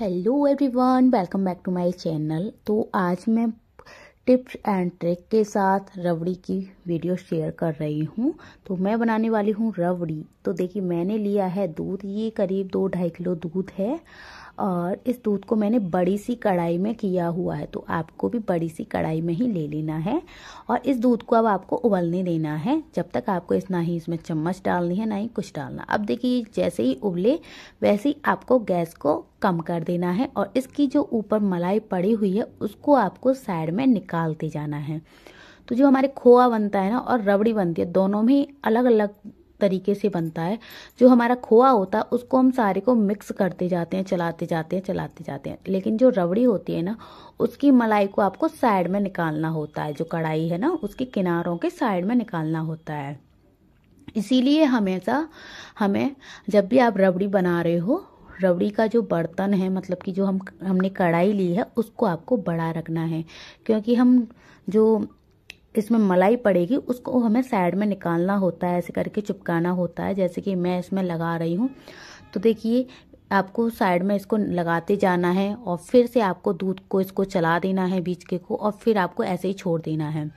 hello everyone welcome back to my channel तो आज मैं टिप्स एंड ट्रिक के साथ रबड़ी की वीडियो शेयर कर रही हूँ तो मैं बनाने वाली हूँ रबड़ी तो देखिए मैंने लिया है दूध ये करीब दो ढाई किलो दूध है और इस दूध को मैंने बड़ी सी कढ़ाई में किया हुआ है तो आपको भी बड़ी सी कढ़ाई में ही ले लेना है और इस दूध को अब आपको उबलने देना है जब तक आपको इस ना ही इसमें चम्मच डालनी है ना ही कुछ डालना अब देखिए जैसे ही उबले वैसे ही आपको गैस को कम कर देना है और इसकी जो ऊपर मलाई पड़ी हुई है उसको आपको साइड में निकालते जाना है तो जो हमारे खोआ बनता है ना और रबड़ी बनती है दोनों में अलग अलग तरीके से बनता है जो हमारा खोआ होता है उसको हम सारे को मिक्स करते जाते हैं चलाते जाते हैं चलाते जाते हैं लेकिन जो रबड़ी होती है ना उसकी मलाई को आपको साइड में निकालना होता है जो कढ़ाई है ना उसके किनारों के साइड में निकालना होता है इसीलिए हमेशा हमें जब भी आप रबड़ी बना रहे हो रबड़ी का जो बर्तन है मतलब कि जो हम हमने कढ़ाई ली है उसको आपको बड़ा रखना है क्योंकि हम जो इसमें मलाई पड़ेगी उसको हमें साइड में निकालना होता है ऐसे करके चिपकाना होता है जैसे कि मैं इसमें लगा रही हूँ तो देखिए आपको साइड में इसको लगाते जाना है और फिर से आपको दूध को इसको चला देना है बीच के को और फिर आपको ऐसे ही छोड़ देना है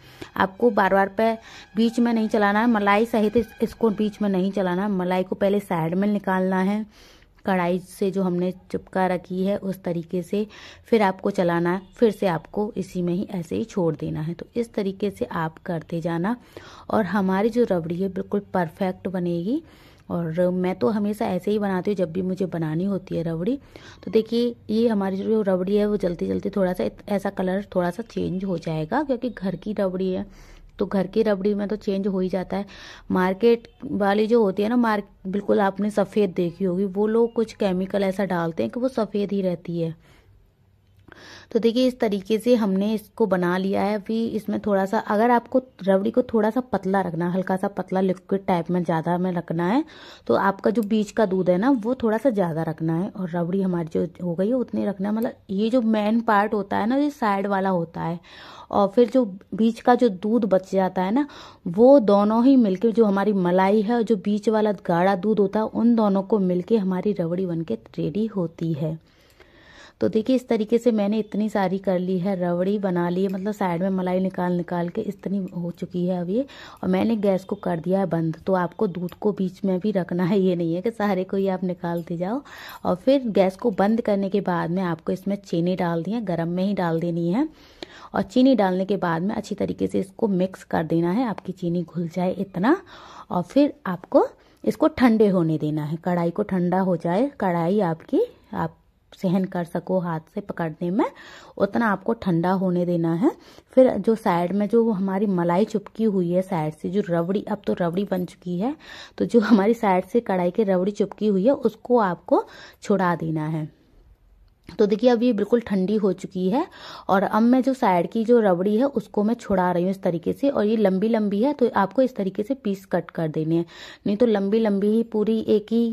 आपको बार बार पे बीच में नहीं चलाना है मलाई सहित इसको बीच में नहीं चलाना है मलाई को पहले साइड में निकालना है कढ़ाई से जो हमने चिपका रखी है उस तरीके से फिर आपको चलाना है फिर से आपको इसी में ही ऐसे ही छोड़ देना है तो इस तरीके से आप करते जाना और हमारी जो रबड़ी है बिल्कुल परफेक्ट बनेगी और मैं तो हमेशा ऐसे ही बनाती हूँ जब भी मुझे बनानी होती है रबड़ी तो देखिए ये हमारी जो रबड़ी है वो जल्दी जल्दी थोड़ा सा ऐसा कलर थोड़ा सा चेंज हो जाएगा क्योंकि घर की रबड़ी है तो घर की रबड़ी में तो चेंज हो ही जाता है मार्केट वाली जो होती है ना मार्क बिल्कुल आपने सफ़ेद देखी होगी वो लोग कुछ केमिकल ऐसा डालते हैं कि वो सफ़ेद ही रहती है तो देखिए इस तरीके से हमने इसको बना लिया है अभी इसमें थोड़ा सा अगर आपको रबड़ी को थोड़ा सा पतला रखना हल्का सा पतला लिक्विड टाइप में ज़्यादा में रखना है तो आपका जो बीच का दूध है ना वो थोड़ा सा ज़्यादा रखना है और रबड़ी हमारी जो हो गई है उतनी रखना है मतलब ये जो मेन पार्ट होता है ना ये साइड वाला होता है और फिर जो बीच का जो दूध बच जाता है ना वो दोनों ही मिलके जो हमारी मलाई है और जो बीच वाला गाढ़ा दूध होता है उन दोनों को मिलके हमारी रबड़ी बन के रेडी होती है तो देखिए इस तरीके से मैंने इतनी सारी कर ली है रबड़ी बना ली है मतलब साइड में मलाई निकाल निकाल के इतनी हो चुकी है अभी और मैंने गैस को कर दिया है बंद तो आपको दूध को बीच में भी रखना है ये नहीं है कि सारे को ही आप निकालते जाओ और फिर गैस को बंद करने के बाद में आपको इसमें चीनी डाल दी है गर्म में ही डाल देनी है और चीनी डालने के बाद में अच्छी तरीके से इसको मिक्स कर देना है आपकी चीनी घुल जाए इतना और फिर आपको इसको ठंडे होने देना है कढ़ाई को ठंडा हो जाए कढ़ाई आपकी आप सहन कर सको हाथ से पकड़ने में उतना आपको ठंडा होने देना है फिर जो साइड में जो हमारी मलाई चुपकी हुई है साइड से जो रबड़ी अब तो रबड़ी बन चुकी है तो जो हमारी साइड से कढ़ाई की रबड़ी चुपकी हुई है उसको आपको छुड़ा देना है तो देखिए अब ये बिल्कुल ठंडी हो चुकी है और अब मैं जो साइड की जो रबड़ी है उसको मैं छुड़ा रही हूँ इस तरीके से और ये लंबी लंबी है तो आपको इस तरीके से पीस कट कर देने हैं नहीं तो लंबी लंबी ही पूरी एक ही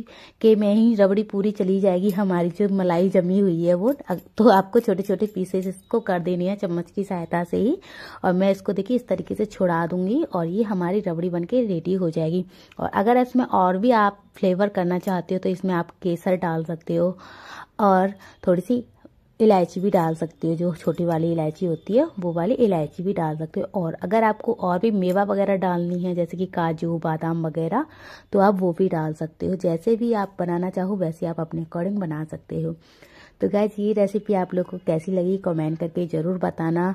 के में ही रबड़ी पूरी चली जाएगी हमारी जो मलाई जमी हुई है वो तो आपको छोटे छोटे पीसेस इसको कर देने हैं चम्मच की सहायता से ही और मैं इसको देखिए इस तरीके से छुड़ा दूंगी और ये हमारी रबड़ी बन के रेडी हो जाएगी और अगर इसमें और भी आप फ्लेवर करना चाहते हो तो इसमें आप केसर डाल सकते हो और थोड़ी सी इलायची भी डाल सकती हो जो छोटी वाली इलायची होती है वो वाली इलायची भी डाल सकते हो और अगर आपको और भी मेवा वगैरह डालनी है जैसे कि काजू बादाम वगैरह तो आप वो भी डाल सकते हो जैसे भी आप बनाना चाहो वैसे आप अपने अकॉर्डिंग बना सकते हो तो गैस ये रेसिपी आप लोग को कैसी लगी कमेंट करके ज़रूर बताना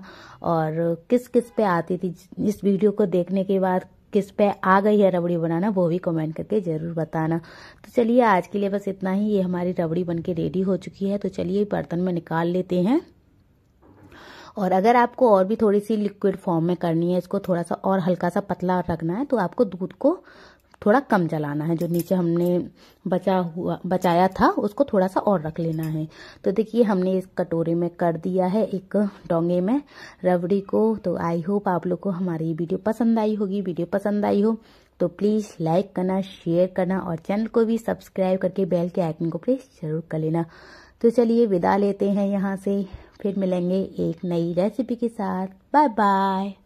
और किस किस पे आती थी इस वीडियो को देखने के बाद किस पे आ गई है रबड़ी बनाना वो भी कमेंट करके ज़रूर बताना तो चलिए आज के लिए बस इतना ही ये हमारी रबड़ी बन के रेडी हो चुकी है तो चलिए बर्तन में निकाल लेते हैं और अगर आपको और भी थोड़ी सी लिक्विड फॉर्म में करनी है इसको थोड़ा सा और हल्का सा पतला रखना है तो आपको दूध को थोड़ा कम जलाना है जो नीचे हमने बचा हुआ बचाया था उसको थोड़ा सा और रख लेना है तो देखिए हमने इस कटोरे में कर दिया है एक डोंगे में रबड़ी को तो आई होप आप लोग को हमारी वीडियो पसंद आई होगी वीडियो पसंद आई हो तो प्लीज़ लाइक करना शेयर करना और चैनल को भी सब्सक्राइब करके बेल के आइकन को प्रेस जरूर कर लेना तो चलिए विदा लेते हैं यहाँ से फिर मिलेंगे एक नई रेसिपी के साथ बाय बाय